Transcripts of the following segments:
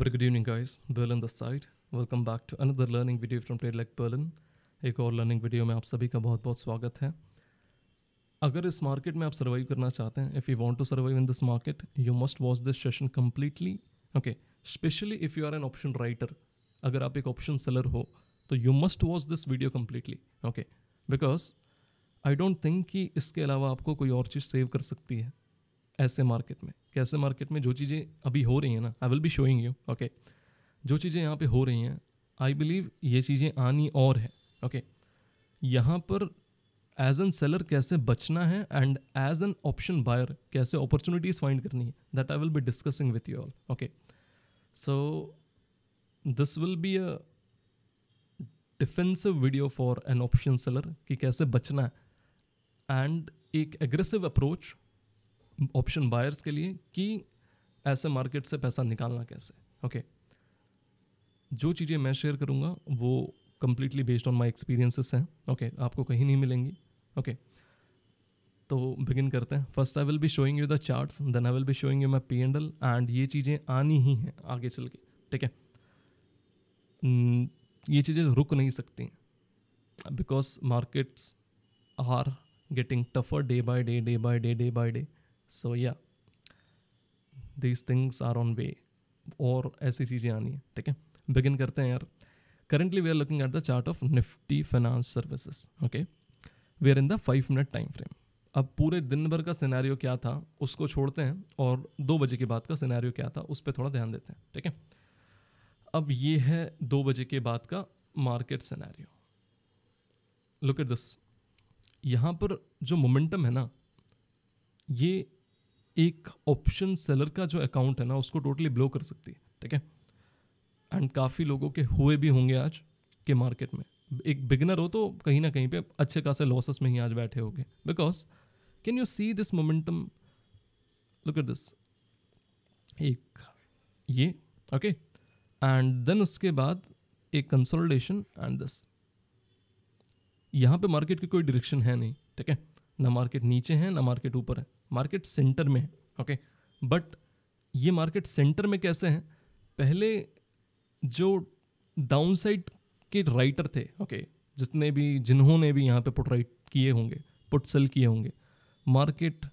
Very good evening guys, Berlin this side. Welcome back to another learning video from like Berlin. एक और learning video में आप सभी का बहुत बहुत स्वागत है अगर इस मार्केट में आप सर्वाइव करना चाहते हैं if you want to survive in this market you must watch this session completely okay specially if you are an option writer अगर आप एक ऑप्शन सेलर हो तो you must watch this video completely okay because I don't think कि इसके अलावा आपको कोई और चीज़ सेव कर सकती है ऐसे मार्केट में कैसे मार्केट में जो चीज़ें अभी हो रही हैं ना I will be showing you okay जो चीज़ें यहाँ पे हो रही हैं आई बिलीव ये चीज़ें आनी और है ओके okay? यहाँ पर एज एन सेलर कैसे बचना है and as an option buyer कैसे अपॉर्चुनिटीज़ फाइंड करनी है that I will be discussing with you all okay so this will be a defensive video for an option seller कि कैसे बचना है एंड एक एग्रेसिव अप्रोच ऑप्शन बायर्स के लिए कि ऐसे मार्केट से पैसा निकालना कैसे ओके जो चीज़ें मैं शेयर करूँगा वो completely based on my experiences हैं ओके आपको कहीं नहीं मिलेंगी ओके तो बिगिन करते हैं first I will be showing you the charts then I will be showing you my P and L and ये चीज़ें आनी ही हैं आगे चल के ठीक है hmm, ये चीज़ें रुक नहीं सकती because markets are getting tougher day by day day by day day by day so या these things are on way और ऐसी चीज़ें आनी है ठीक है बिगिन करते हैं यार currently we are looking at the chart of Nifty finance services okay we are in the five minute time frame अब पूरे दिन भर का सिनेरियो क्या था उसको छोड़ते हैं और दो बजे के बाद का सिनेरियो क्या था उस पर थोड़ा ध्यान देते हैं ठीक है अब ये है दो बजे के बाद का market scenario look at this यहाँ पर जो मोमेंटम है ना ये एक ऑप्शन सेलर का जो अकाउंट है ना उसको टोटली ब्लो कर सकती है ठीक है एंड काफ़ी लोगों के हुए भी होंगे आज के मार्केट में एक बिगनर हो तो कहीं ना कहीं पे अच्छे खासे लॉसेस में ही आज बैठे होंगे because can you see this momentum look at this एक ये ओके एंड देन उसके बाद एक कंसोलिडेशन एंड दिस यहाँ पे मार्केट की कोई डायरेक्शन है नहीं ठीक है ना मार्केट नीचे है ना मार्केट ऊपर है मार्केट सेंटर में है ओके बट ये मार्केट सेंटर में कैसे हैं पहले जो डाउन साइड के राइटर थे ओके जितने भी जिन्होंने भी यहाँ पे पुट राइट किए होंगे पुट सेल किए होंगे मार्केट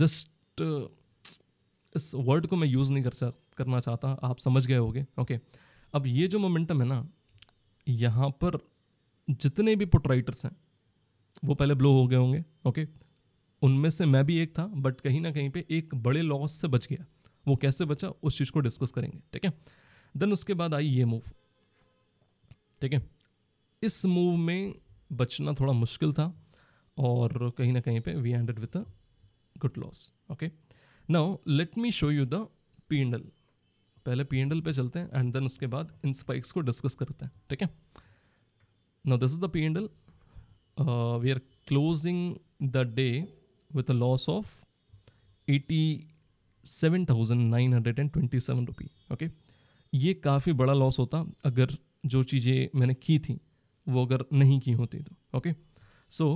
जस्ट इस वर्ड को मैं यूज़ नहीं कर करना चाहता आप समझ गए होगे ओके अब ये जो मोमेंटम है ना यहाँ पर जितने भी पुट राइटर्स हैं वो पहले ब्लो हो गए होंगे ओके उनमें से मैं भी एक था बट कहीं ना कहीं पे एक बड़े लॉस से बच गया वो कैसे बचा उस चीज़ को डिस्कस करेंगे ठीक है देन उसके बाद आई ये मूव ठीक है इस मूव में बचना थोड़ा मुश्किल था और कहीं ना कहीं पे we ended with a good loss okay now let me show you the P and L पहले पी एंडल पर पे चलते हैं एंड देन उसके बाद इन स्पाइक्स को डिस्कस करते हैं ठीक है now this is the P and L uh, we are closing the day with a loss of 87,927 rupee okay ये काफ़ी बड़ा लॉस होता अगर जो चीज़ें मैंने की थी वो अगर नहीं की होती तो ओके सो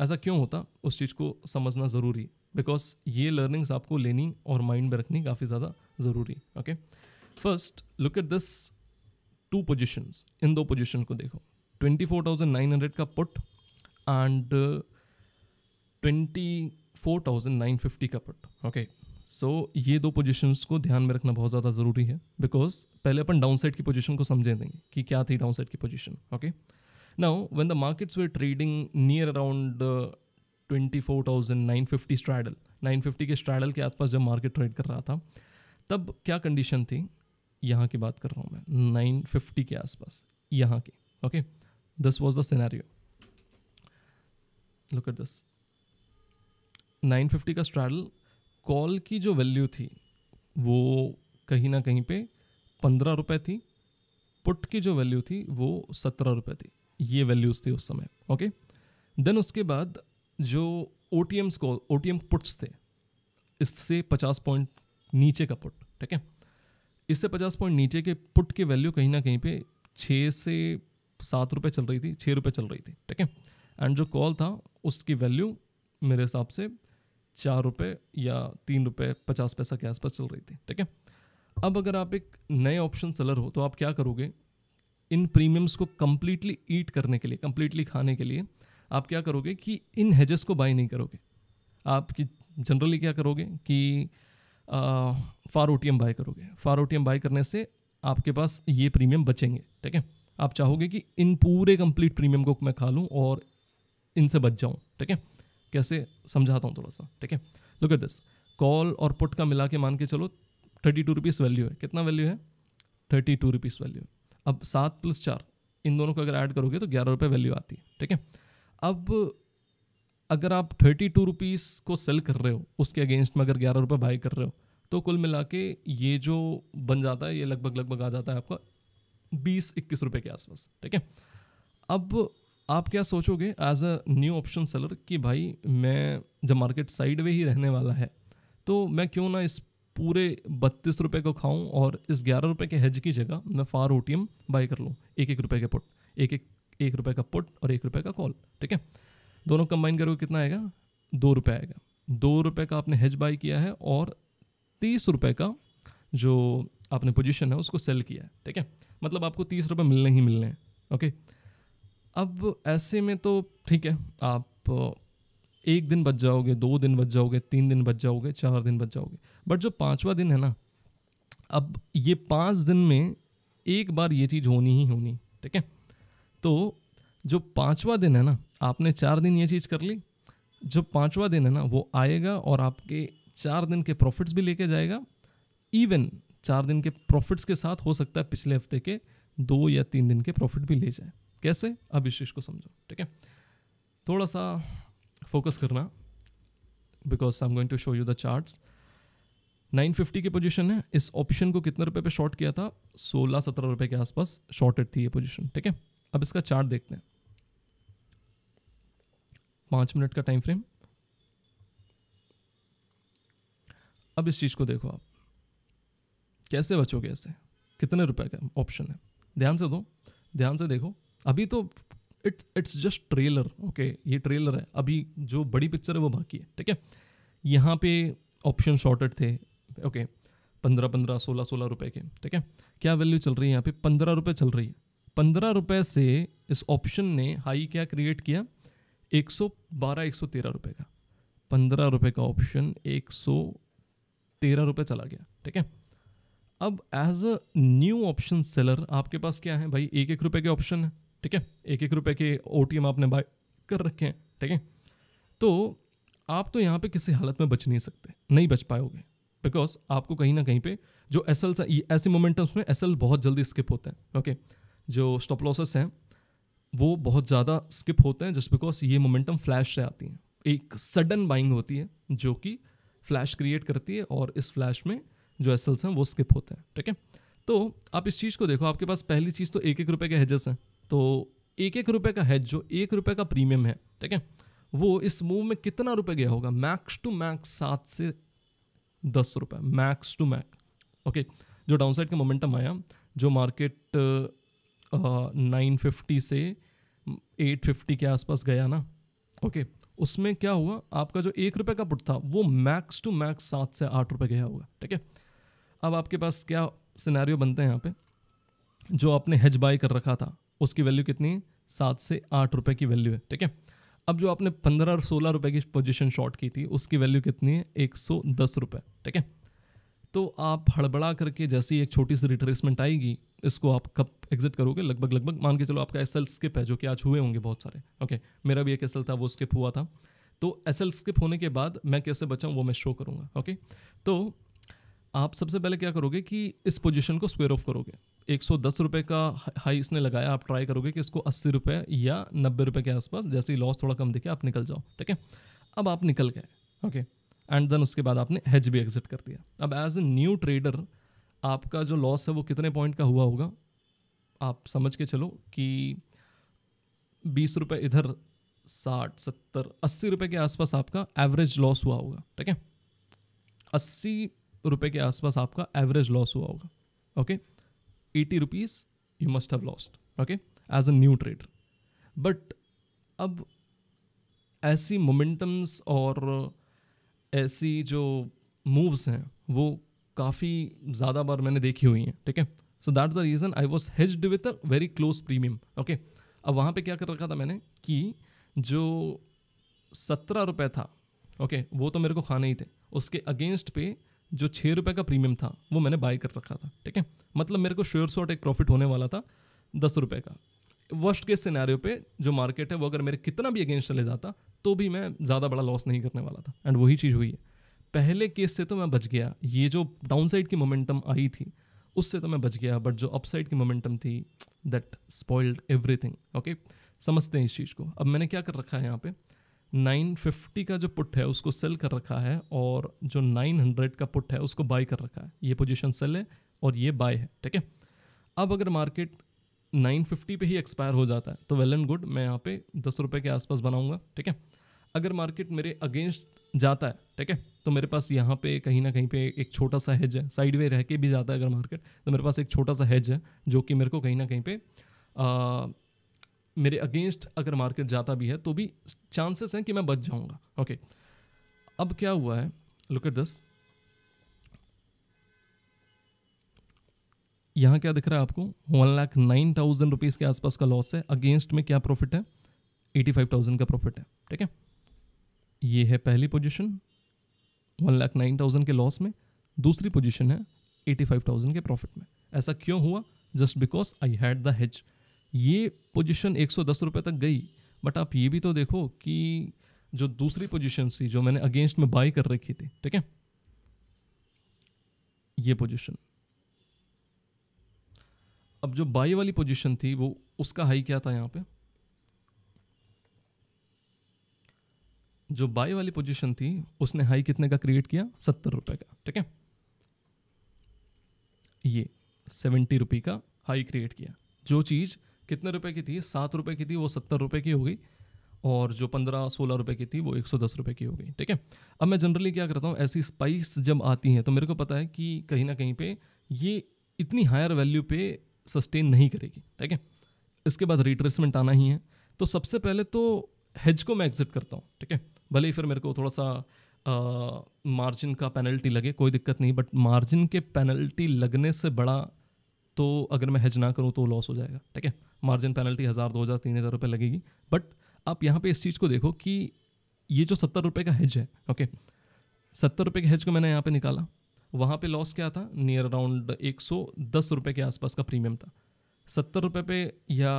ऐसा क्यों होता उस चीज़ को समझना ज़रूरी बिकॉज ये लर्निंग्स आपको लेनी और माइंड में रखनी काफ़ी ज़्यादा ज़रूरी okay first look at this two positions in दो पोजिशन को देखो twenty four thousand nine hundred का पुट and uh, 24,950 का पुट ओके सो ये दो पोजीशंस को ध्यान में रखना बहुत ज़्यादा ज़रूरी है बिकॉज पहले अपन डाउन साइड की पोजीशन को समझे देंगे कि क्या थी डाउन साइड की position okay now when the markets were trading near around twenty four thousand nine fifty straddle nine fifty के स्ट्रैडल के आसपास जब मार्केट ट्रेड कर रहा था तब क्या कंडीशन थी यहाँ की बात कर रहा हूँ मैं नाइन फिफ्टी के आसपास यहाँ की okay this was the scenario look at this 950 का स्ट्रैडल कॉल की जो वैल्यू थी वो कहीं ना कहीं पे पंद्रह रुपये थी पुट की जो वैल्यू थी वो सत्रह रुपये थी ये वैल्यूज़ थी उस समय ओके देन उसके बाद जो ओ टी एम्स को ओ टी एम पुट्स थे इससे पचास पॉइंट नीचे का पुट ठीक है इससे पचास पॉइंट नीचे के पुट की वैल्यू कहीं ना कहीं पे छः से सात रुपये चल रही थी छः रुपये चल रही थी ठीक है एंड जो कॉल था उसकी वैल्यू मेरे हिसाब से चार रुपये या तीन रुपये पचास पैसा के आसपास चल रही थी ठीक है अब अगर आप एक नए ऑप्शन सेलर हो तो आप क्या करोगे इन प्रीमियम्स को कम्प्लीटली ईट करने के लिए कम्प्लीटली खाने के लिए आप क्या करोगे कि इन हेजेस को बाई नहीं करोगे आप कि जनरली क्या करोगे कि फार ओ बाई करोगे फार ओ बाई करने से आपके पास ये प्रीमियम बचेंगे ठीक है आप चाहोगे कि इन पूरे कंप्लीट प्रीमियम को मैं खा लूँ और इनसे बच जाऊँ ठीक है कैसे समझाता हूँ थोड़ा सा ठीक है लुक एट दिस कॉल और पुट का मिला के मान के चलो थर्टी टू रुपीज़ वैल्यू है कितना वैल्यू है थर्टी टू रुपीज़ वैल्यू है अब सात प्लस चार इन दोनों को अगर ऐड करोगे तो ग्यारह रुपये वैल्यू आती है ठीक है अब अगर आप थर्टी टू रुपीज़ को सेल कर रहे हो उसके अगेंस्ट में अगर ग्यारह रुपये बाई कर रहे हो तो कुल मिला के ये जो बन जाता है ये लगभग लगभग आ जाता है आपका बीस इक्कीस रुपये के आसपास ठीक है अब आप क्या सोचोगे as a new option seller कि भाई मैं जब मार्केट साइड वे ही रहने वाला है तो मैं क्यों ना इस पूरे बत्तीस रुपये को खाऊं और इस ग्यारह रुपये के हेज की जगह मैं फार ओ बाई कर लूँ एक एक रुपये के पुट एक एक एक रुपये का पुट और एक रुपये का कॉल ठीक है दोनों कंबाइन करोगे कितना आएगा दो रुपये आएगा दो रुपये का आपने हेज बाई किया है और तीस रुपये का जो आपने पोजिशन है उसको सेल किया है ठीक है मतलब आपको तीस रुपये मिलने ही मिलने हैं ओके okay? अब ऐसे में तो ठीक है आप एक दिन बच जाओगे दो दिन बच जाओगे तीन दिन बच जाओगे चार दिन बच जाओगे बट जो पाँचवा दिन है ना अब ये पाँच दिन में एक बार ये चीज़ होनी ही होनी ठीक है तो जो पाँचवा दिन है ना आपने चार दिन ये चीज़ कर ली जो पाँचवा दिन है ना वो आएगा और आपके चार दिन के प्रॉफिट्स भी लेके जाएगा इवन चार दिन के प्रॉफिट्स के साथ हो सकता है पिछले हफ्ते के दो या तीन दिन के प्रॉफिट भी ले जाए कैसे अब इस चीज़ को समझो ठीक है थोड़ा सा फोकस करना because I am going to show you the charts 950 की पोजीशन है इस ऑप्शन को कितने रुपए पे शॉर्ट किया था 16 सत्रह रुपए के आसपास शॉर्टेड थी ये पोजीशन ठीक है अब इसका चार्ट देखते हैं पाँच मिनट का टाइम फ्रेम अब इस चीज़ को देखो आप कैसे बचोगे ऐसे कितने रुपए का ऑप्शन है ध्यान से दो ध्यान से देखो अभी तो it's it's just trailer okay ये ट्रेलर है अभी जो बड़ी पिक्चर है वो बाकी है ठीक है यहाँ पे ऑप्शन शॉर्टेड थे ओके पंद्रह पंद्रह सोलह सोलह रुपए के ठीक है क्या वैल्यू चल रही है यहाँ पे पंद्रह रुपये चल रही है पंद्रह रुपये से इस ऑप्शन ने हाई क्या क्रिएट किया एक सौ बारह एक सौ तेरह रुपये का पंद्रह रुपये का ऑप्शन एक सौ तेरह रुपये चला गया ठीक है अब as a new option seller आपके पास क्या है भाई एक एक रुपये के ऑप्शन है ठीक है एक एक रुपए के ओ आपने बाय कर रखे हैं ठीक है तो आप तो यहाँ पे किसी हालत में बच नहीं सकते नहीं बच पाओगे बिकॉज आपको कहीं ना कहीं पे जो एस एल ऐसे मोमेंटम्स में एस एल बहुत जल्दी स्किप होते हैं ओके जो स्टॉप लॉसेस हैं वो बहुत ज़्यादा स्किप होते हैं जस्ट बिकॉज ये मोमेंटम फ्लैश से आती है एक सडन बाइंग होती है जो कि फ्लैश क्रिएट करती है और इस फ्लैश में जो एस हैं वो स्किप होते हैं ठीक है तो आप इस चीज़ को देखो आपके पास पहली चीज़ तो एक एक रुपए के हेजेस हैं तो एक एक रुपये का हेज जो एक रुपये का प्रीमियम है ठीक है वो इस मूव में कितना रुपए गया होगा मैक्स टू मैक्स सात से दस रुपये मैक्स टू मैक ओके जो डाउनसाइड का मोमेंटम आया जो मार्केट नाइन फिफ्टी से एट फिफ्टी के आसपास गया ना ओके okay, उसमें क्या हुआ आपका जो एक रुपये का पुट था वो मैक्स टू मैक्स सात से आठ रुपये गया होगा ठीक है अब आपके पास क्या सिनेरियो बनते हैं यहाँ पे जो आपने हेज बाई कर रखा था उसकी वैल्यू कितनी है सात से आठ रुपये की वैल्यू है ठीक है अब जो आपने पंद्रह और सोलह रुपये की पोजीशन शॉर्ट की थी उसकी वैल्यू कितनी है एक सौ दस रुपये ठीक है तो आप हड़बड़ा करके जैसे ही एक छोटी सी रिट्रेसमेंट आएगी इसको आप कब एग्जिट करोगे लगभग लगभग मान के चलो आपका एस एल स्किप है जो कि आज हुए होंगे बहुत सारे ओके मेरा भी एक एस एल था वो स्किप हुआ था तो एस एल स्किप होने के बाद मैं कैसे बचाऊँ वो मैं शो करूँगा ओके तो आप सबसे पहले क्या करोगे कि इस पोजीशन को स्क्वेयर ऑफ करोगे एक सौ दस रुपये का हाई इसने लगाया आप ट्राई करोगे कि इसको अस्सी रुपये या नब्बे रुपये के आसपास जैसे ही लॉस थोड़ा कम दिखे आप निकल जाओ ठीक है अब आप निकल गए ओके एंड देन उसके बाद आपने हेज भी एग्जिट कर दिया अब एज ए न्यू ट्रेडर आपका जो लॉस है वो कितने पॉइंट का हुआ होगा आप समझ के चलो कि बीस रुपये इधर साठ सत्तर अस्सी रुपये के आसपास आपका एवरेज लॉस हुआ होगा ठीक है अस्सी रुपये के आसपास आपका एवरेज लॉस हुआ होगा okay okay? Eighty rupees you must have lost okay as a new trader but अब ऐसी मोमेंटम्स और ऐसी जो मूव्स हैं वो काफ़ी ज़्यादा बार मैंने देखी हुई हैं ठीक है so that's the reason I was hedged with a very close premium okay अब वहाँ पे क्या कर रखा था मैंने कि जो सत्रह रुपये था ओके okay, वो तो मेरे को खाने ही थे उसके अगेंस्ट पे जो छः रुपये का प्रीमियम था वो मैंने बाय कर रखा था ठीक है मतलब मेरे को श्योर शॉट एक प्रॉफिट होने वाला था दस रुपये का वर्स्ट केस सिनेरियो पे जो मार्केट है वो अगर मेरे कितना भी अगेंस्ट चले जाता तो भी मैं ज़्यादा बड़ा लॉस नहीं करने वाला था एंड वही चीज़ हुई है पहले केस से तो मैं बच गया ये जो डाउन साइड की मोमेंटम आई थी उससे तो मैं बच गया बट जो अपसाइड की मोमेंटम थी दैट स्पॉइल्ड एवरीथिंग ओके समझते हैं इस चीज़ को अब मैंने क्या कर रखा है यहाँ पर 950 का जो पुट है उसको सेल कर रखा है और जो 900 का पुट है उसको बाय कर रखा है ये पोजीशन सेल है और ये बाय है ठीक है अब अगर मार्केट 950 पे ही एक्सपायर हो जाता है तो वेल एंड गुड मैं यहाँ पे दस रुपये के आसपास बनाऊँगा ठीक है अगर मार्केट मेरे अगेंस्ट जाता है ठीक है तो मेरे पास यहाँ पे कहीं ना कहीं पे एक छोटा सा हेज है साइड वे रह के भी जाता है अगर मार्केट तो मेरे पास एक छोटा सा हेज है जो कि मेरे को कहीं ना कहीं पर मेरे अगेंस्ट अगर मार्केट जाता भी है तो भी चांसेस हैं कि मैं बच जाऊंगा ओके okay. अब क्या हुआ है लुक एट दिस यहां क्या दिख रहा है आपको one lakh nine thousand rupees के आसपास का लॉस है अगेंस्ट में क्या प्रॉफिट है एटी फाइव थाउजेंड का प्रॉफिट है ठीक है ये है पहली position one lakh nine thousand के लॉस में दूसरी पोजिशन है एटी फाइव थाउजेंड के प्रॉफिट में ऐसा क्यों हुआ just because I had the hedge ये पोजीशन 110 रुपए तक गई बट आप ये भी तो देखो कि जो दूसरी पोजीशन थी जो मैंने अगेंस्ट में बाई कर रखी थी ठीक है ये पोजीशन अब जो बाई वाली पोजीशन थी वो उसका हाई क्या था यहां पे जो बाई वाली पोजीशन थी उसने हाई कितने का क्रिएट किया सत्तर रुपए का ठीक है ये सेवेंटी रुपी का हाई क्रिएट किया जो चीज़ कितने रुपए की थी सात रुपए की थी वो सत्तर रुपए की हो गई और जो पंद्रह सोलह रुपए की थी वो एक सौ दस रुपये की हो गई ठीक है अब मैं जनरली क्या करता हूँ ऐसी स्पाइस जब आती हैं तो मेरे को पता है कि कहीं ना कहीं पे ये इतनी हायर वैल्यू पे सस्टेन नहीं करेगी ठीक है इसके बाद रिट्रेसमेंट आना ही है तो सबसे पहले तो हेज को मैं एग्जिट करता हूँ ठीक है भले ही फिर मेरे को थोड़ा सा मार्जिन का पेनल्टी लगे कोई दिक्कत नहीं बट मार्जिन के पेनल्टी लगने से बड़ा तो अगर मैं हेज ना करूँ तो लॉस हो जाएगा ठीक है मार्जिन पेनल्टी हज़ार दो हज़ार तीन हज़ार रुपये लगेगी बट आप यहाँ पे इस चीज़ को देखो कि ये जो सत्तर रुपये का हेज है ओके सत्तर रुपये के हेज को मैंने यहाँ पे निकाला वहाँ पे लॉस क्या था नियर अराउंड एक सौ दस रुपये के आसपास का प्रीमियम था सत्तर रुपये पे या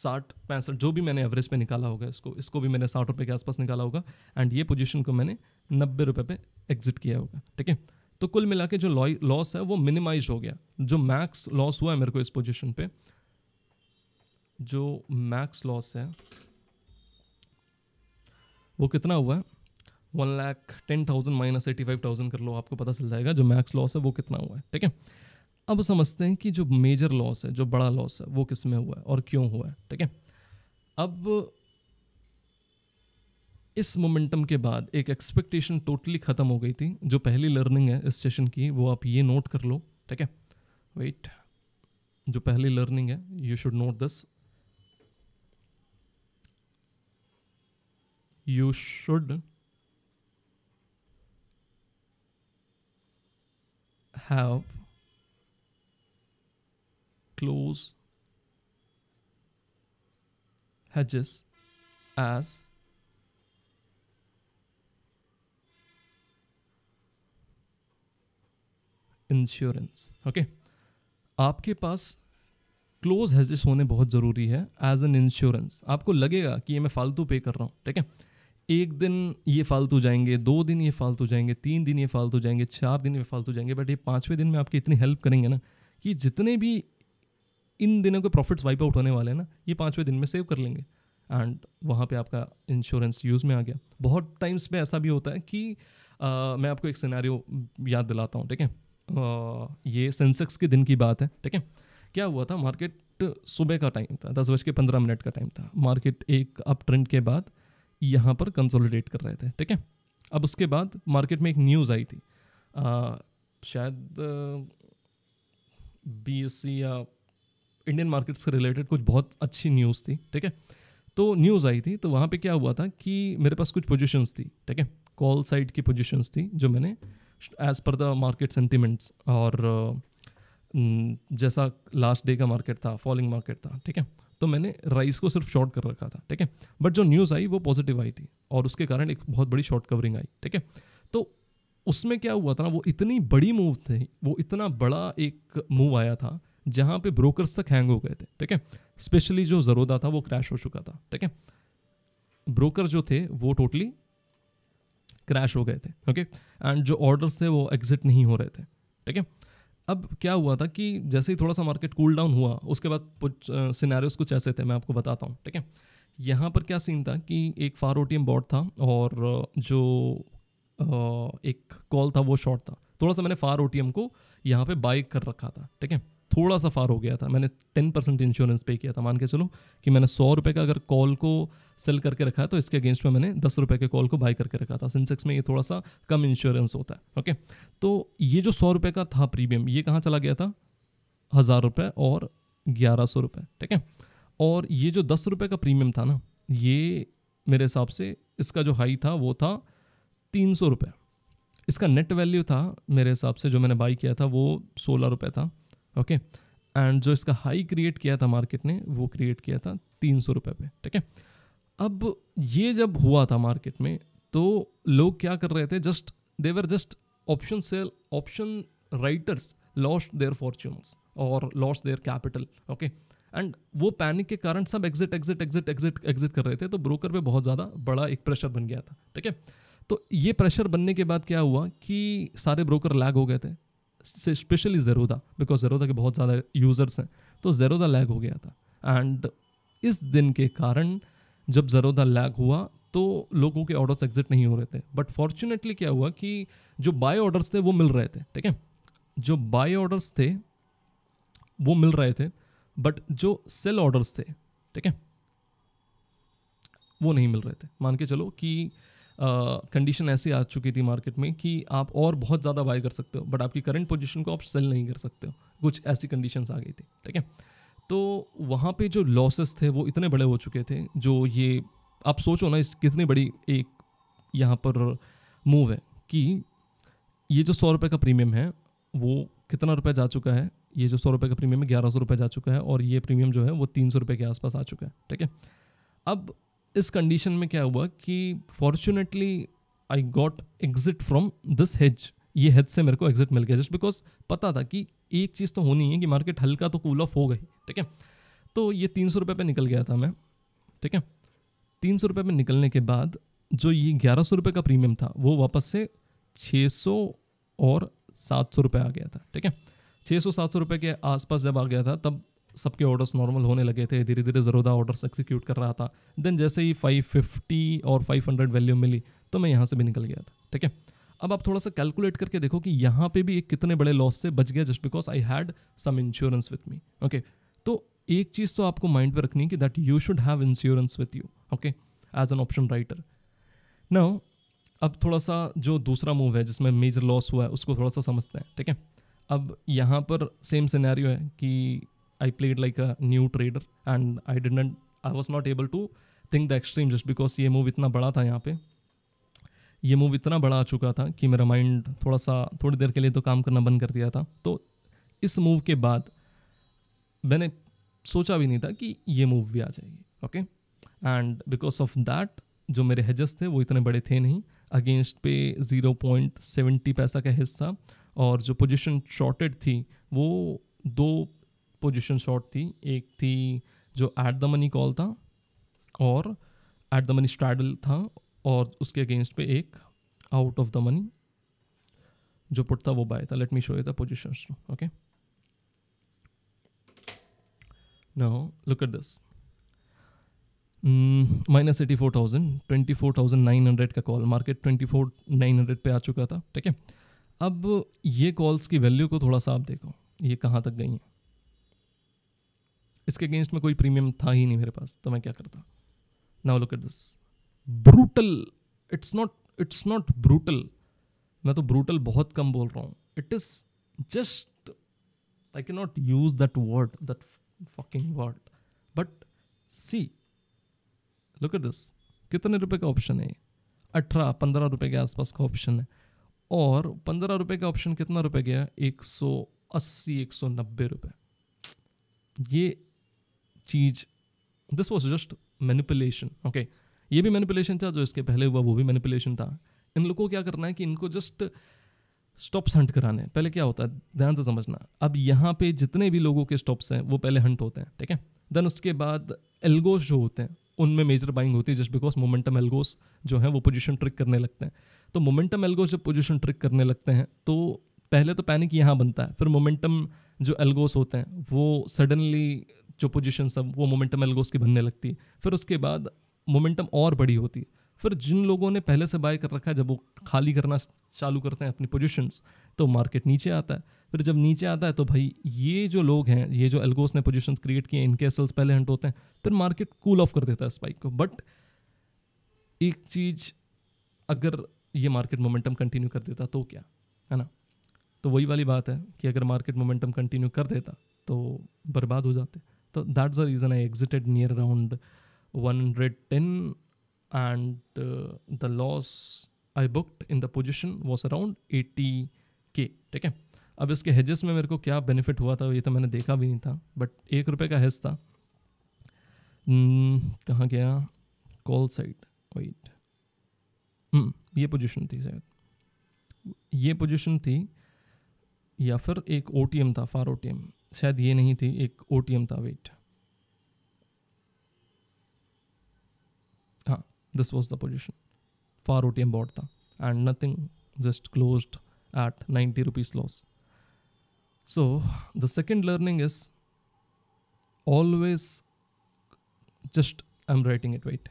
साठ पैंसठ जो भी मैंने एवरेज पे निकाला होगा इसको इसको भी मैंने साठ रुपये के आसपास निकाला होगा एंड ये पोजिशन को मैंने नब्बे रुपये पे एग्जिट किया होगा ठीक है तो कुल मिला के जो लॉस है वो मिनिमाइज हो गया जो मैक्स लॉस हुआ है मेरे को इस पोजिशन पे जो मैक्स लॉस है वो कितना हुआ है one lakh ten thousand minus eighty five thousand कर लो आपको पता चल जाएगा जो मैक्स लॉस है वो कितना हुआ है ठीक है अब समझते हैं कि जो मेजर लॉस है जो बड़ा लॉस है वो किस में हुआ है और क्यों हुआ है ठीक है अब इस मोमेंटम के बाद एक एक्सपेक्टेशन टोटली ख़त्म हो गई थी जो पहली लर्निंग है इस सेशन की वो आप ये नोट कर लो ठीक है वेट जो पहली लर्निंग है you should note this you should have close hedges as insurance okay आपके पास क्लोज हेजिस होने बहुत ज़रूरी है एज एन इंश्योरेंस आपको लगेगा कि ये मैं फालतू पे कर रहा हूँ ठीक है एक दिन ये फालतू जाएंगे दो दिन ये फालतू जाएंगे तीन दिन ये फालतू जाएंगे चार दिन ये फालतू जाएंगे बट ये पाँचवें दिन में आपकी इतनी हेल्प करेंगे ना कि जितने भी इन दिनों के प्रॉफिट्स वाइप आउट होने वाले हैं ना ये पाँचवें दिन में सेव कर लेंगे एंड वहाँ पे आपका इंश्योरेंस यूज़ में आ गया बहुत टाइम्स में ऐसा भी होता है कि आ, मैं आपको एक सिनेरियो याद दिलाता हूँ ठीक है ये सेंसेक्स के दिन की बात है ठीक है क्या हुआ था मार्केट सुबह का टाइम था दस बज के पंद्रह मिनट का टाइम था मार्केट एक अप ट्रेंड के बाद यहाँ पर कंसोलिडेट कर रहे थे ठीक है अब उसके बाद मार्केट में एक न्यूज़ आई थी आ, शायद बी एस सी या इंडियन मार्केट से रिलेटेड कुछ बहुत अच्छी न्यूज़ थी ठीक है तो न्यूज़ आई थी तो वहाँ पे क्या हुआ था कि मेरे पास कुछ पोजीशंस थी ठीक है कॉल साइड की पोजीशंस थी जो मैंने as per the market sentiments और जैसा लास्ट डे का मार्केट था फॉलिंग मार्केट था ठीक है तो मैंने राइस को सिर्फ शॉर्ट कर रखा था ठीक है बट जो न्यूज़ आई वो पॉजिटिव आई थी और उसके कारण एक बहुत बड़ी शॉर्ट कवरिंग आई ठीक है तो उसमें क्या हुआ था ना वो इतनी बड़ी मूव थी वो इतना बड़ा एक मूव आया था जहाँ पे ब्रोकर्स तक हैंग हो गए थे ठीक है स्पेशली जो जरोदा था वो क्रैश हो चुका था ठीक है ब्रोकर जो थे वो टोटली क्रैश हो गए थे ओके एंड जो ऑर्डर्स थे वो एग्जिट नहीं हो रहे थे ठीक है अब क्या हुआ था कि जैसे ही थोड़ा सा मार्केट कूल डाउन हुआ उसके बाद कुछ सिनेरियोस कुछ ऐसे थे मैं आपको बताता हूँ ठीक है यहाँ पर क्या सीन था कि एक फार ओ बोर्ड था और जो एक कॉल था वो शॉर्ट था थोड़ा सा मैंने फार ओ को यहाँ पे बाई कर रखा था ठीक है थोड़ा सा फार हो गया था मैंने टेन परसेंट इंश्योरेंस पे किया था मान के चलो कि मैंने सौ रुपये का अगर कॉल को सेल करके रखा है तो इसके अगेंस्ट में मैंने दस रुपये के कॉल को बाई करके रखा था सेंसेक्स में ये थोड़ा सा कम इंश्योरेंस होता है ओके तो ये जो सौ रुपये का था प्रीमियम ये कहाँ चला गया था हज़ार रुपये और ग्यारह सौ रुपये ठीक है और ये जो दस रुपये का प्रीमियम था ना ये मेरे हिसाब से इसका जो हाई था वो था तीन सौ रुपये इसका नेट वैल्यू था मेरे हिसाब से जो मैंने बाई किया था वो सोलह रुपये था ओके एंड जो इसका हाई क्रिएट किया था मार्केट ने वो क्रिएट किया था तीन सौ रुपये पे ठीक है अब ये जब हुआ था मार्केट में तो लोग क्या कर रहे थे just their just option sell option writers lost their fortunes और lost their capital okay and वो पैनिक के कारण सब exit exit exit exit exit कर रहे थे तो ब्रोकर पे बहुत ज़्यादा बड़ा एक प्रेशर बन गया था ठीक है तो ये प्रेशर बनने के बाद क्या हुआ कि सारे ब्रोकर लैग हो गए थे से स्पेशली ज़ेरोदा बिकॉज ज़ेरोदा के बहुत ज़्यादा यूज़र्स हैं तो ज़ेरोदा लैग हो गया था एंड इस दिन के कारण जब ज़ेरोदा लैग हुआ तो लोगों के ऑर्डर्स एग्जिट नहीं हो रहे थे बट फॉर्चुनेटली क्या हुआ कि जो बाय ऑर्डर्स थे वो मिल रहे थे ठीक है जो बाय ऑर्डर्स थे वो मिल रहे थे बट जो सेल ऑर्डर्स थे ठीक है वो नहीं मिल रहे थे मान के चलो कि कंडीशन ऐसी आ चुकी थी मार्केट में कि आप और बहुत ज़्यादा बाई कर सकते हो बट आपकी करंट पोजीशन को आप सेल नहीं कर सकते हो कुछ ऐसी कंडीशंस आ गई थी ठीक है तो वहाँ पे जो लॉसेस थे वो इतने बड़े हो चुके थे जो ये आप सोचो ना इस कितनी बड़ी एक यहाँ पर मूव है कि ये जो सौ रुपये का प्रीमियम है वो कितना रुपये जा चुका है ये जो सौ रुपये का प्रीमियम है ग्यारह सौ रुपये जा चुका है और ये प्रीमियम जो है वो तीन सौ रुपये के आसपास आ चुका है ठीक है अब इस कंडीशन में क्या हुआ कि fortunately I got exit from this hedge ये हेज से मेरे को एग्जिट मिल गया जस्ट बिकॉज पता था कि एक चीज़ तो होनी है कि मार्केट हल्का तो कूल ऑफ हो गई ठीक है तो ये तीन सौ रुपये पर निकल गया था मैं ठीक है तीन सौ रुपये पर निकलने के बाद जो ये ग्यारह सौ रुपये का प्रीमियम था वो वापस से छः सौ और सात सौ रुपये आ गया था ठीक है छः सौ सात सौ रुपये के आसपास जब आ गया था तब सबके ऑर्डर्स नॉर्मल होने लगे थे धीरे धीरे ज़रूदा ऑर्डर्स एक्सिक्यूट कर रहा था देन जैसे ही 550 और 500 वैल्यू मिली तो मैं यहाँ से भी निकल गया था ठीक है अब आप थोड़ा सा कैलकुलेट करके देखो कि यहाँ पे भी एक कितने बड़े लॉस से बच गया just because I had some insurance with me okay तो एक चीज़ तो आपको माइंड में रखनी कि that you should have insurance with you okay as an option writer now अब थोड़ा सा जो दूसरा मूव है जिसमें मेजर लॉस हुआ है उसको थोड़ा सा समझते हैं ठीक है अब यहाँ पर सेम सिनेरियो है कि I played like a new trader and I didn't I was not able to think the extreme just because ये मूव इतना बड़ा था यहाँ पे ये मूव इतना बड़ा आ चुका था कि मेरा माइंड थोड़ा सा थोड़ी देर के लिए तो काम करना बंद कर दिया था तो इस मूव के बाद मैंने सोचा भी नहीं था कि ये मूव भी आ जाएगी okay and because of that जो मेरे हेजेस थे वो इतने बड़े थे नहीं अगेंस्ट पे ज़ीरो पॉइंट सेवेंटी पैसा का हिस्सा और जो पोजीशन शॉर्टेड थी वो दो पोजीशन शॉट थी एक थी जो एट द मनी कॉल था और एट द मनी स्ट्रैडल था और उसके अगेंस्ट पे एक आउट ऑफ द मनी जो पुट था वो बाय था let me show you the position okay now look at this minus eighty four thousand twenty four thousand nine hundred का call market twenty four nine hundred पर आ चुका था ठीक है अब ये कॉल्स की वैल्यू को थोड़ा सा आप देखो ये कहाँ तक गई हैं इसके अगेंस्ट में कोई प्रीमियम था ही नहीं मेरे पास तो मैं क्या करता now look at this brutal it's not it's not brutal मैं तो ब्रूटल बहुत कम बोल रहा हूँ it is just I can not use that word that fucking word but see look at this कितने रुपए का ऑप्शन है अठारह पंद्रह रुपए के आसपास का ऑप्शन है और पंद्रह रुपए का ऑप्शन कितना रुपए गया एक सौ अस्सी एक सौ नब्बे रुपये ये चीज़ this was just manipulation okay ये भी मैनिपुलेशन था जो इसके पहले हुआ वो भी मैनिपुलेशन था इन लोगों को क्या करना है कि इनको जस्ट स्टॉप्स हंट कराने पहले क्या होता है ध्यान से समझना अब यहाँ पे जितने भी लोगों के स्टॉप्स हैं वो पहले हंट होते हैं ठीक है देन उसके बाद एल्गोस जो होते हैं उनमें मेजर बाइंग होती है जस्ट बिकॉज मोमेंटम एल्गोस जो हैं वो पोजीशन ट्रिक करने लगते हैं तो मोमेंटम एल्गोस जब पोजिशन ट्रिक करने लगते हैं तो पहले तो पैनिक यहाँ बनता है फिर मोमेंटम जो एल्गोस होते हैं वो सडनली जो पोजिशन सब वो मोमेंटम एल्गोस की बनने लगती है फिर उसके बाद मोमेंटम और बड़ी होती है फिर जिन लोगों ने पहले से बाय कर रखा है जब वो खाली करना चालू करते हैं अपनी पोजिशंस तो मार्केट नीचे आता है फिर जब नीचे आता है तो भाई ये जो लोग हैं ये जो एल्गोस ने पोजिशन क्रिएट किए इनके असल्स पहले हंट होते हैं फिर मार्केट कूल ऑफ कर देता है स्पाइक को बट एक चीज़ अगर ये मार्केट मोमेंटम कंटिन्यू कर देता तो क्या है ना तो वही वाली बात है कि अगर मार्केट मोमेंटम कंटिन्यू कर देता तो बर्बाद हो जाते तो reason I exited near around one hundred 110 and the loss I booked in the position was around around के uh, ठीक है अब इसके हेजेस में मेरे को क्या बेनिफिट हुआ था ये तो मैंने देखा भी नहीं था बट एक रुपये का हेज था hmm, कहाँ गया कॉल साइड वेट ये पोजीशन थी शायद ये पोजीशन थी या फिर एक ओ था फार ओ शायद ये नहीं थी एक ओ था वेट हाँ this was the position far O T M bought था and nothing just close at ninety rupees loss so the second learning is always just I am writing it wait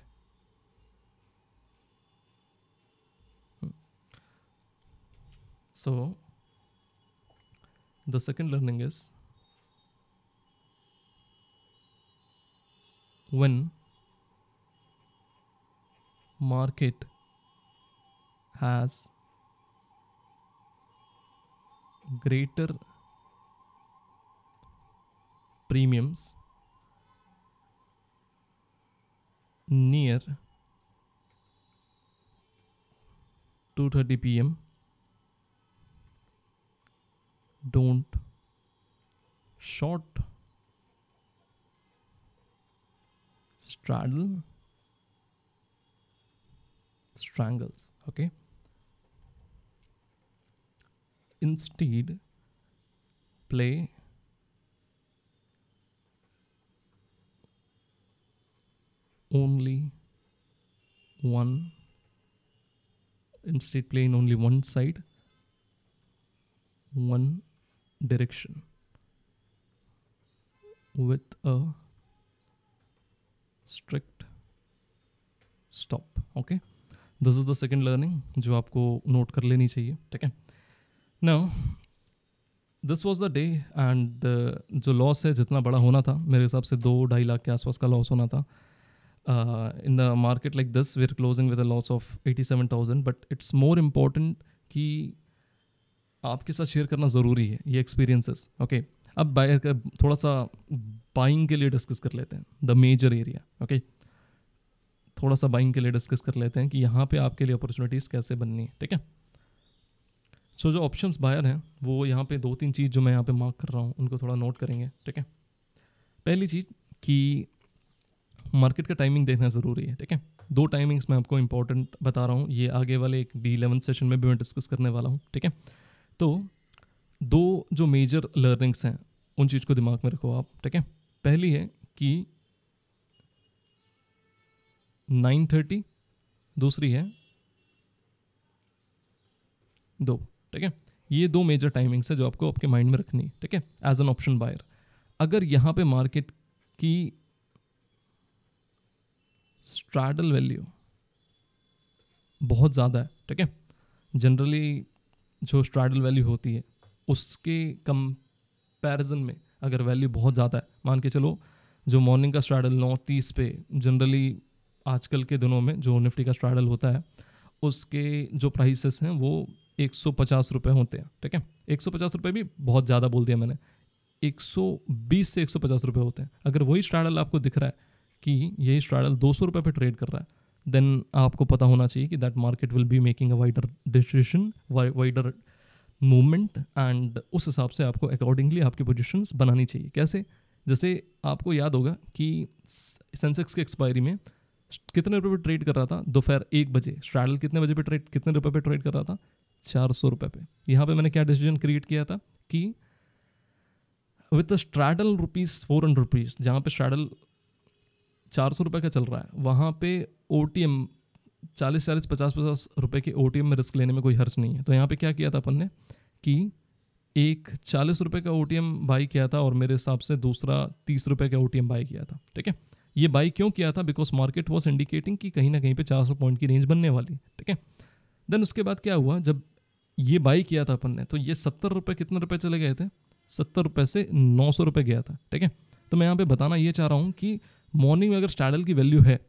so the second learning is when market has greater premiums near 2:30 pm don't short straddle strangles okay instead play only one instead play in only one side one direction with a strict stop okay this is the second learning जो आपको note कर लेनी चाहिए ठीक है ना this was the day end जो loss है जितना बड़ा होना था मेरे हिसाब से दो ढाई लाख के आसपास का लॉस होना था in the market like this we are closing with a loss of eighty seven thousand but it's more important कि आपके साथ शेयर करना ज़रूरी है ये एक्सपीरियंसेस ओके okay. अब बायर का थोड़ा सा बाइंग के लिए डिस्कस कर लेते हैं द मेजर एरिया ओके थोड़ा सा बाइंग के लिए डिस्कस कर लेते हैं कि यहाँ पे आपके लिए अपॉर्चुनिटीज़ कैसे बननी है ठीक है सो जो ऑप्शंस बायर हैं वो यहाँ पे दो तीन चीज़ जो मैं यहाँ पे मार्क कर रहा हूँ उनको थोड़ा नोट करेंगे ठीक है पहली चीज़ कि मार्केट का टाइमिंग देखना ज़रूरी है ठीक है दो टाइमिंग्स मैं आपको इंपॉर्टेंट बता रहा हूँ ये आगे वाले एक डी इलेवंथ सेशन में भी मैं डिस्कस करने वाला हूँ ठीक है तो दो जो मेजर लर्निंग्स हैं उन चीज़ को दिमाग में रखो आप ठीक है पहली है कि 9:30 दूसरी है दो ठीक है ये दो मेजर टाइमिंग्स है जो आपको आपके माइंड में रखनी है ठीक है एज एन ऑप्शन बायर अगर यहाँ पे मार्केट की स्ट्रैडल वैल्यू बहुत ज़्यादा है ठीक है जनरली जो स्ट्रैडल वैल्यू होती है उसके कंपैरिजन में अगर वैल्यू बहुत ज़्यादा है मान के चलो जो मॉर्निंग का स्ट्रैडल नौ तीस पे जनरली आजकल के दिनों में जो निफ्टी का स्ट्रैडल होता है उसके जो प्राइसेस हैं वो एक सौ पचास रुपये होते हैं ठीक है एक सौ पचास रुपये भी बहुत ज़्यादा बोल दिया मैंने एक सौ बीस से एक सौ पचास रुपये होते हैं अगर वही स्ट्रैडल आपको दिख रहा है कि यही स्ट्रैडल दो सौ रुपये पर ट्रेड कर रहा है देन आपको पता होना चाहिए कि that market will be making a wider decision wider movement and उस हिसाब से आपको अकॉर्डिंगली आपकी पोजिशन बनानी चाहिए कैसे जैसे आपको याद होगा कि सेंसेक्स की एक्सपायरी में कितने रुपए पे ट्रेड कर रहा था दोपहर एक बजे स्ट्रैडल कितने बजे पे ट्रेड कितने रुपए पे ट्रेड कर रहा था चार सौ रुपये पे यहाँ पे मैंने क्या डिसीजन क्रिएट किया था कि with straddle rupees four hundred rupees जहाँ पे स्ट्रैडल चार सौ रुपये का चल रहा है वहाँ पे ओ टी एम चालीस चालीस पचास पचास रुपये के ओ में रिस्क लेने में कोई हर्च नहीं है तो यहाँ पे क्या किया था अपन ने कि एक चालीस रुपये का ओ बाई किया था और मेरे हिसाब से दूसरा तीस रुपये का ओ बाई किया था ठीक है ये बाई क्यों किया था बिकॉज मार्केट वॉज इंडिकेटिंग कि कहीं ना कहीं पे सौ पॉइंट की रेंज बनने वाली ठीक है देन उसके बाद क्या हुआ जब ये बाई किया था अपन ने तो ये सत्तर रुपये कितने रुपये चले गए थे सत्तर रुपये से नौ सौ रुपये गया था ठीक है तो मैं यहाँ पे बताना ये चाह रहा हूँ कि मॉर्निंग में अगर स्टार्डल की वैल्यू है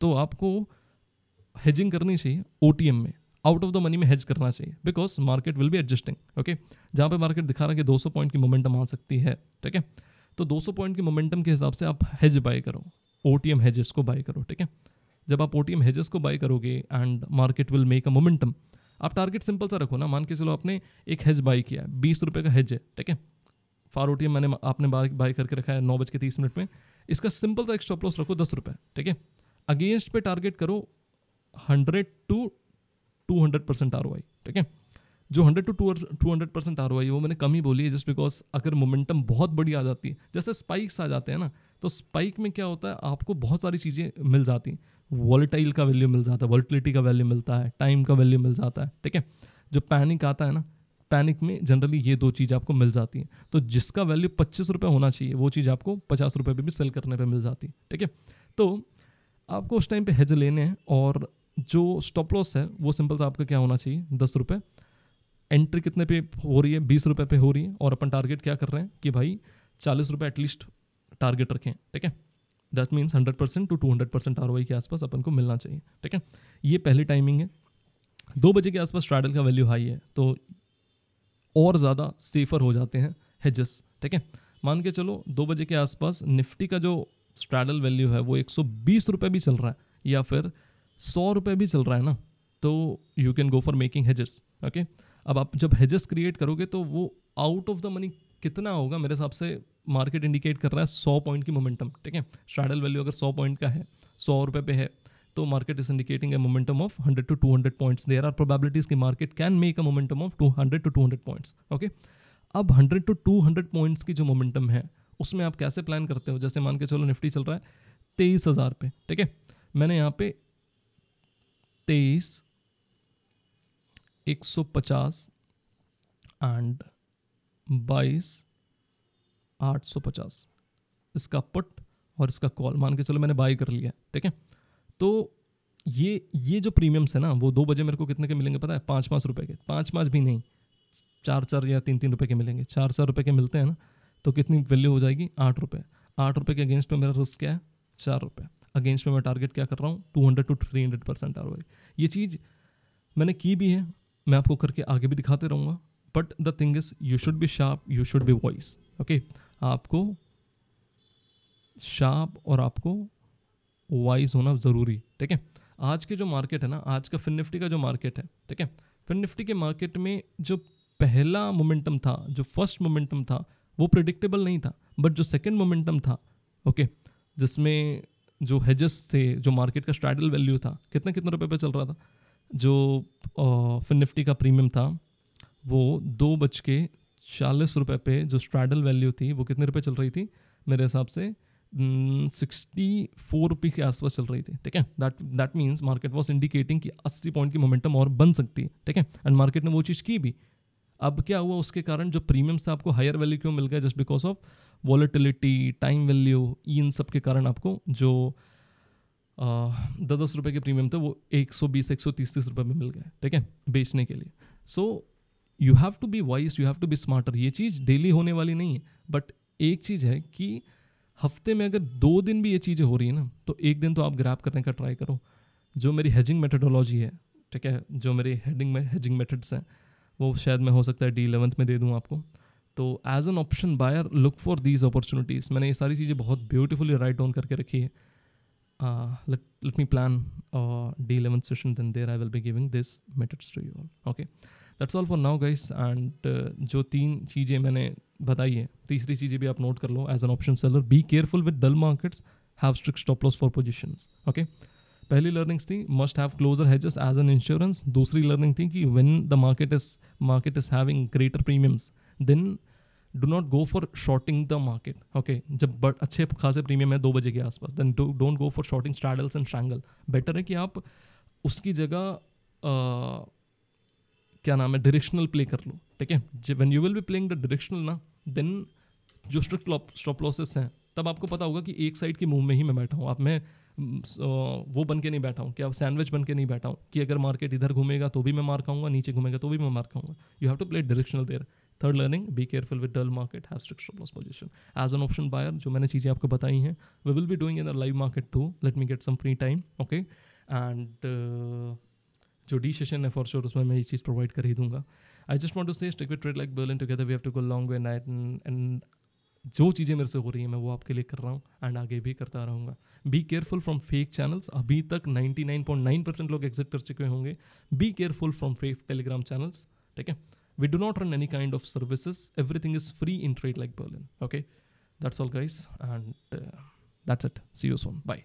तो आपको हेजिंग करनी चाहिए ओ में आउट ऑफ द मनी में हेज करना चाहिए because market will be adjusting okay जहाँ पे मार्केट दिखा रहा है कि 200 पॉइंट की मोमेंटम आ सकती है ठीक है तो 200 पॉइंट की मोमेंटम के हिसाब से आप हेज बाय करो ओ टी एम हेजेस को बाय करो ठीक है जब आप ओ टी एम हेजेस को बाय करोगे and market will make a momentum आप टारगेट सिंपल सा रखो ना मान के चलो आपने एक हेज बाय किया है बीस रुपये का हेज है ठीक है फार ओ टी एम मैंने आपने बाय करके रखा है नौ बज के तीस मिनट में इसका सिंपल सा एक स्टॉप लॉस रखो दस रुपये ठीक है अगेंस्ट पे टारगेट करो hundred to two hundred percent R ठीक है जो hundred to to two hundred percent R वो मैंने कम ही बोली है जस्ट बिकॉज अगर मोमेंटम बहुत बड़ी आ जाती है जैसे स्पाइक्स आ जाते हैं ना तो स्पाइक में क्या होता है आपको बहुत सारी चीज़ें मिल जाती हैं वॉलेटाइल का वैल्यू मिल जाता है वॉलेटिलिटी का वैल्यू मिलता है टाइम का वैल्यू मिल जाता है ठीक है जो पैनिक आता है ना पैनिक में जनरली ये दो चीज़ आपको मिल जाती है तो जिसका वैल्यू पच्चीस रुपये होना चाहिए वो चीज़ आपको पचास रुपये पर भी सेल करने पर मिल जाती है ठीक है तो आपको उस टाइम पे हेज लेने हैं और जो स्टॉप लॉस है वो सिंपल सा आपका क्या होना चाहिए दस रुपये एंट्री कितने पे हो रही है बीस रुपये पे हो रही है और अपन टारगेट क्या कर रहे हैं कि भाई चालीस रुपये एटलीस्ट टारगेट रखें ठीक है that means hundred percent to two hundred percent R के आसपास अपन को मिलना चाहिए ठीक है ये पहली टाइमिंग है दो बजे के आसपास ट्राइडल का वैल्यू हाई है तो और ज़्यादा सेफर हो जाते हैं हेजस ठीक है मान के चलो दो बजे के आसपास निफ्टी का जो स्ट्रैडल वैल्यू है वो एक सौ बीस रुपये भी चल रहा है या फिर सौ रुपये भी चल रहा है ना तो you can go for making hedges okay अब आप जब हेजेस क्रिएट करोगे तो वो आउट ऑफ द मनी कितना होगा मेरे हिसाब से मार्केट इंडिकेट कर रहा है सौ पॉइंट की मोमेंटम ठीक है स्ट्रैडल वैल्यू अगर सौ पॉइंट का है सौ रुपये पे है तो market is indicating a momentum of hundred to two hundred points there are probabilities की market can make a momentum of two hundred to two hundred points okay अब hundred to two hundred points की जो momentum है उसमें आप कैसे plan करते हो जैसे मान के चलो निफ्टी चल रहा है तेईस हज़ार पे ठीक है मैंने यहाँ पे तेईस एक सौ पचास एंड बाईस आठ सौ पचास इसका पुट और इसका कॉल मान के चलो मैंने बाई कर लिया ठीक है तो ये ये जो प्रीमियम्स है ना वो दो बजे मेरे को कितने के मिलेंगे पता है पाँच पाँच रुपये के पाँच पाँच भी नहीं चार चार या तीन तीन रुपये के मिलेंगे चार चार रुपये के मिलते हैं ना तो कितनी वैल्यू हो जाएगी आठ रुपये आठ रुपये के अगेंस्ट में मेरा रिस्क क्या है चार रुपये अगेंस्ट में मैं टारगेट क्या कर रहा हूँ two hundred to three hundred percent R ये चीज़ मैंने की भी है मैं आपको करके आगे भी दिखाते रहूँगा but the thing is you should be sharp you should be wise okay आपको शार्प और आपको वॉइस होना ज़रूरी ठीक है आज के जो मार्केट है ना आज का फिन निफ्टी का जो मार्केट है ठीक है फिन निफ्टी के मार्केट में जो पहला मोमेंटम था जो फर्स्ट मोमेंटम था वो प्रिडिक्टेबल नहीं था बट जो सेकेंड मोमेंटम था ओके जिसमें जो हेजेस थे जो मार्केट का स्ट्रैडल वैल्यू था कितने कितने रुपए पे चल रहा था जो फिन निफ्टी का प्रीमियम था वो दो बज के चालीस रुपये पे जो स्ट्रैडल वैल्यू थी वो कितने रुपए चल रही थी मेरे हिसाब से सिक्सटी फोर रुपी के आसपास चल रही थी ठीक है that that means market was indicating कि अस्सी पॉइंट की मोमेंटम और बन सकती है ठीक है एंड मार्केट ने वो चीज़ की भी अब क्या हुआ उसके कारण जो प्रीमियम्स था आपको हायर वैल्यू क्यों मिल गया just because of volatility time value इन सब के कारण आपको जो दस दस रुपये के प्रीमियम थे वो एक सौ बीस एक सौ तीस तीस रुपये में मिल गए ठीक है बेचने के लिए so you have to be wise you have to be smarter ये चीज़ डेली होने वाली नहीं है बट एक चीज़ है कि हफ्ते में अगर दो दिन भी ये चीज़ें हो रही है ना तो एक दिन तो आप ग्रैप करने का ट्राई करो जो मेरी हेजिंग मेथडोलॉजी है ठीक है जो मेरी हेडिंग में हेजिंग मेथड्स हैं वो शायद मैं हो सकता है डी इलेवंथ में दे दूँ आपको तो as an option buyer look for these opportunities मैंने ये सारी चीज़ें बहुत ब्यूटिफुली राइट डाउन करके रखी है let me plan the eleven session दिन there I will be giving this methods to you all okay that's all for now guys and जो तीन चीज़ें मैंने बताई है तीसरी चीज़ें भी आप नोट कर लो as an option seller be careful with dull markets have strict stop loss for position okay पहली लर्निंग्स थी must have closer hedges as an insurance दूसरी लर्निंग थी कि when the market is market is having greater premiums then do not go for shorting the market okay जब but अच्छे खासे premium है दो बजे के आसपास then don't go for shorting straddles and strangle better है कि आप उसकी जगह uh, क्या नाम है डायरेक्शनल प्ले कर लो ठीक है when you will be playing the directional ना देन जो स्ट्रिक्ट स्टॉप लॉसेस हैं तब आपको पता होगा कि एक साइड की मूव में ही मैं बैठा हूँ आप मैं वो बन के नहीं बैठा हूँ कि आप सैंडविच बन के नहीं बैठा हूँ कि अगर मार्केट इधर घूमेगा तो भी मैं मार खाऊंगा नीचे घूमेगा तो भी मैं मार खाऊंगा you have to play directional there third learning be careful with dull market have strict stop loss position as an option buyer जो मैंने चीज़ें आपको बताई हैं we will be doing in live market to let me get some free time okay and जो the session है for sure उसमें मैं ये चीज़ प्रोवाइड कर ही दूंगा I just want to say with trade like Berlin together we have to go long way night and जो चीज़ें मेरे से हो रही हैं मैं वो आपके लिए कर रहा हूँ एंड आगे भी करता रहूँगा be careful from fake channels अभी तक 99.9 परसेंट लोग एग्जिट कर चुके होंगे be careful from fake Telegram channels ठीक है we do not run any kind of services everything is free in trade like berlin okay that's all guys and uh, that's it see you soon bye